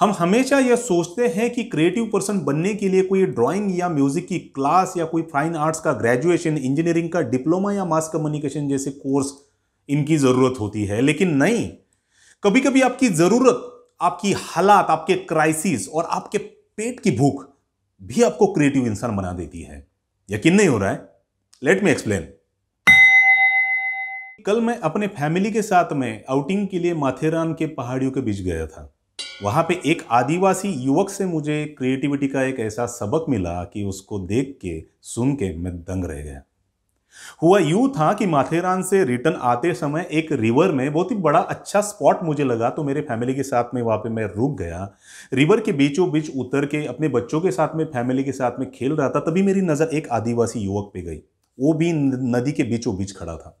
हम हमेशा यह सोचते हैं कि क्रिएटिव पर्सन बनने के लिए कोई ड्राइंग या म्यूजिक की क्लास या कोई फाइन आर्ट्स का ग्रेजुएशन इंजीनियरिंग का डिप्लोमा या मास कम्युनिकेशन जैसे कोर्स इनकी ज़रूरत होती है लेकिन नहीं कभी कभी आपकी ज़रूरत आपकी हालात आपके क्राइसिस और आपके पेट की भूख भी आपको क्रिएटिव इंसान बना देती है यकीन नहीं हो रहा है लेट मी एक्सप्लेन कल मैं अपने फैमिली के साथ में आउटिंग के लिए माथेरान के पहाड़ियों के बीच गया था वहाँ पे एक आदिवासी युवक से मुझे क्रिएटिविटी का एक ऐसा सबक मिला कि उसको देख के सुन के मैं दंग रह गया हुआ यूं था कि माथेरान से रिटर्न आते समय एक रिवर में बहुत ही बड़ा अच्छा स्पॉट मुझे लगा तो मेरे फैमिली के साथ में वहाँ पे मैं रुक गया रिवर के बीचों बीच उतर के अपने बच्चों के साथ में फैमिली के साथ में खेल रहा था तभी मेरी नज़र एक आदिवासी युवक पे गई वो भी नदी के बीचों बीच खड़ा था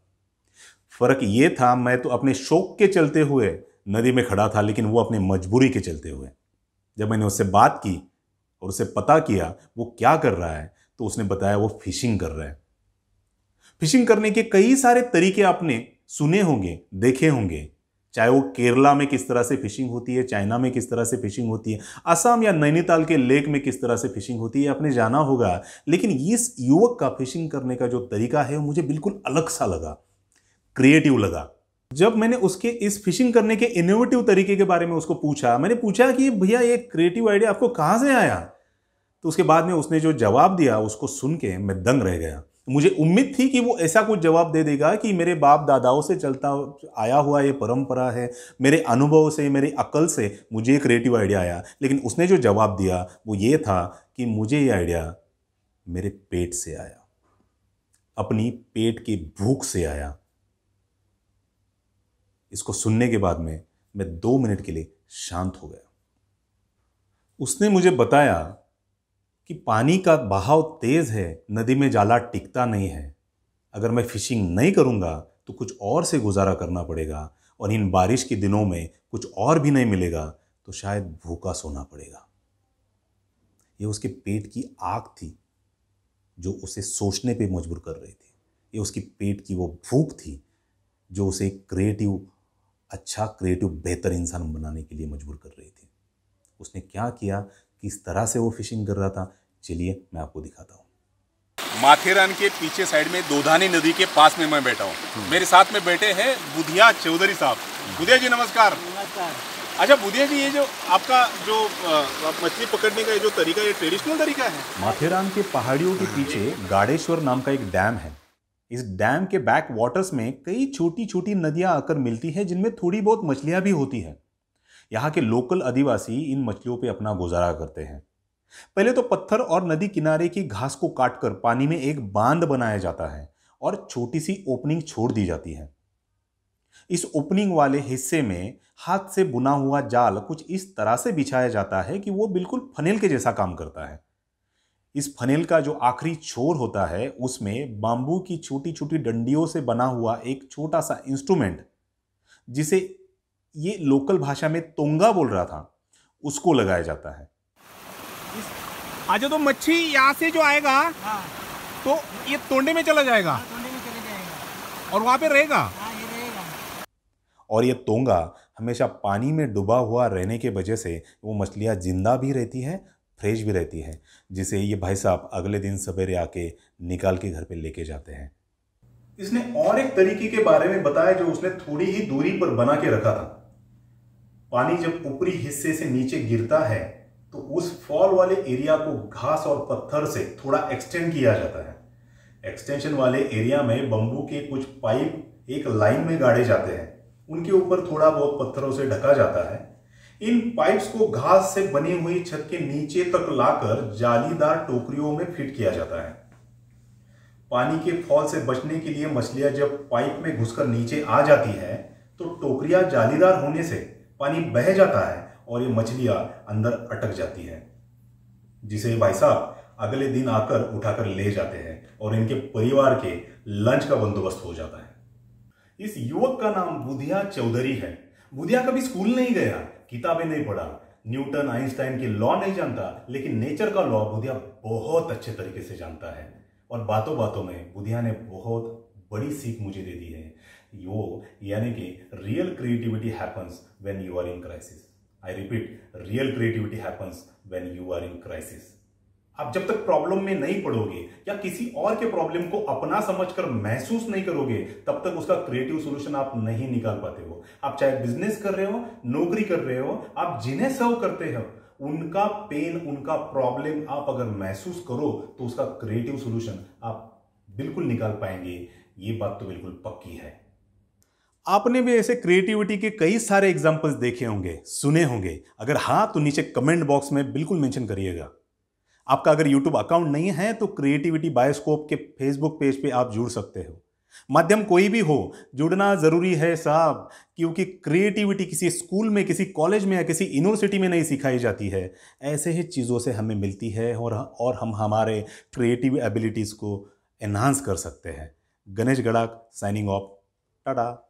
फर्क ये था मैं तो अपने शौक के चलते हुए नदी में खड़ा था लेकिन वो अपने मजबूरी के चलते हुए जब मैंने उससे बात की और उसे पता किया वो क्या कर रहा है तो उसने बताया वो फिशिंग कर रहा है फिशिंग करने के कई सारे तरीके आपने सुने होंगे देखे होंगे चाहे वो केरला में किस तरह से फिशिंग होती है चाइना में किस तरह से फिशिंग होती है असम या नैनीताल के लेक में किस तरह से फिशिंग होती है आपने जाना होगा लेकिन इस युवक का फिशिंग करने का जो तरीका है मुझे बिल्कुल अलग सा लगा क्रिएटिव लगा जब मैंने उसके इस फिशिंग करने के इनोवेटिव तरीके के बारे में उसको पूछा मैंने पूछा कि भैया ये क्रिएटिव आइडिया आपको कहाँ से आया तो उसके बाद में उसने जो जवाब दिया उसको सुन के मैं दंग रह गया मुझे उम्मीद थी कि वो ऐसा कुछ जवाब दे देगा कि मेरे बाप दादाओं से चलता आया हुआ ये परंपरा है मेरे अनुभव से मेरी अकल से मुझे एक क्रिएटिव आइडिया आया लेकिन उसने जो जवाब दिया वो ये था कि मुझे ये आइडिया मेरे पेट से आया अपनी पेट की भूख से आया इसको सुनने के बाद में मैं दो मिनट के लिए शांत हो गया उसने मुझे बताया कि पानी का बहाव तेज़ है नदी में जाला टिकता नहीं है अगर मैं फिशिंग नहीं करूँगा तो कुछ और से गुजारा करना पड़ेगा और इन बारिश के दिनों में कुछ और भी नहीं मिलेगा तो शायद भूखा सोना पड़ेगा यह उसके पेट की आग थी जो उसे सोचने पे मजबूर कर रही थी ये उसकी पेट की वो भूख थी जो उसे क्रिएटिव अच्छा क्रिएटिव बेहतर इंसान बनाने के लिए मजबूर कर रही थी उसने क्या किया किस तरह से वो फिशिंग कर रहा था चलिए मैं आपको दिखाता हूँ माथेरान के पीछे साइड में दोधानी नदी के पास में मैं बैठा हूँ हम्म। मेरे साथ में बैठे हैं बुधिया चौधरी साहब हम्म। बुधिया जी नमस्कार नमस्कार अच्छा बुधिया जी ये जो आपका जो मछली पकड़ने का ये जो तरीका ये ट्रेडिशनल तरीका है माथेरान के पहाड़ियों के पीछे गाड़ेश्वर नाम का एक डैम है इस डैम के बैक वाटर्स में कई छोटी छोटी नदियां आकर मिलती हैं जिनमें थोड़ी बहुत मछलियां भी होती हैं यहाँ के लोकल आदिवासी इन मछलियों पर अपना गुजारा करते हैं पहले तो पत्थर और नदी किनारे की घास को काटकर पानी में एक बांध बनाया जाता है और छोटी सी ओपनिंग छोड़ दी जाती है इस ओपनिंग वाले हिस्से में हाथ से बुना हुआ जाल कुछ इस तरह से बिछाया जाता है कि वो बिल्कुल फनेल के जैसा काम करता है इस फनेल का जो आखिरी छोर होता है उसमें बाम्बू की छोटी छोटी डंडियों से बना हुआ एक छोटा सा इंस्ट्रूमेंट जिसे ये लोकल भाषा में तोंगा बोल रहा था उसको लगाया जाता है आज तो मच्छी यहाँ से जो आएगा हाँ। तो ये तोंडे में चला जाएगा हाँ, तोंडे में जाएगा और वहां पे रहेगा हाँ, ये रहेगा और ये तोंगा हमेशा पानी में डूबा हुआ रहने के वजह से वो मछलियाँ जिंदा भी रहती हैं फ्रेश भी रहती है जिसे ये भाई साहब अगले दिन सवेरे आके निकाल के घर पे लेके जाते हैं इसने और एक तरीके के बारे में बताया जो उसने थोड़ी ही दूरी पर बना के रखा था पानी जब ऊपरी हिस्से से नीचे गिरता है तो उस फॉल वाले एरिया को घास और पत्थर से थोड़ा एक्सटेंड किया जाता है एक्सटेंशन वाले एरिया में बंबू के कुछ पाइप एक लाइन में गाड़े जाते हैं उनके ऊपर थोड़ा बहुत पत्थरों से ढका जाता है इन पाइप्स को घास से बनी हुई छत के नीचे तक लाकर जालीदार टोकरियों में फिट किया जाता है पानी के फॉल से बचने के लिए मछलियां जब पाइप में घुसकर नीचे आ जाती है तो टोकरियां जालीदार होने से पानी बह जाता है और ये मछलियां अंदर अटक जाती है जिसे भाई साहब अगले दिन आकर उठाकर ले जाते हैं और इनके परिवार के लंच का बंदोबस्त हो जाता है इस युवक का नाम बुधिया चौधरी है बुधिया कभी स्कूल नहीं गया किताबें नहीं पढ़ा न्यूटन आइंस्टाइन के लॉ नहीं जानता लेकिन नेचर का लॉ बुधिया बहुत अच्छे तरीके से जानता है और बातों बातों में बुधिया ने बहुत बड़ी सीख मुझे दे दी है वो यानी कि real creativity happens when you are in crisis I repeat real creativity happens when you are in crisis आप जब तक प्रॉब्लम में नहीं पड़ोगे या किसी और के प्रॉब्लम को अपना समझकर महसूस नहीं करोगे तब तक उसका क्रिएटिव सॉल्यूशन आप नहीं निकाल पाते हो आप चाहे बिजनेस कर रहे हो नौकरी कर रहे हो आप जिन्हें सर्व करते हो उनका पेन उनका प्रॉब्लम आप अगर महसूस करो तो उसका क्रिएटिव सॉल्यूशन आप बिल्कुल निकाल पाएंगे ये बात तो बिल्कुल पक्की है आपने भी ऐसे क्रिएटिविटी के कई सारे एग्जाम्पल्स देखे होंगे सुने होंगे अगर हाँ तो नीचे कमेंट बॉक्स में बिल्कुल मेंशन करिएगा आपका अगर यूट्यूब अकाउंट नहीं है तो क्रिएटिविटी बायोस्कोप के फेसबुक पेज पे आप जुड़ सकते हो माध्यम कोई भी हो जुड़ना ज़रूरी है साहब क्योंकि क्रिएटिविटी किसी स्कूल में किसी कॉलेज में या किसी यूनिवर्सिटी में नहीं सिखाई जाती है ऐसे ही चीज़ों से हमें मिलती है और और हम हमारे क्रिएटिव एबिलिटीज़ को एनहांस कर सकते हैं गणेश गड़ाक साइनिंग ऑफ टाटा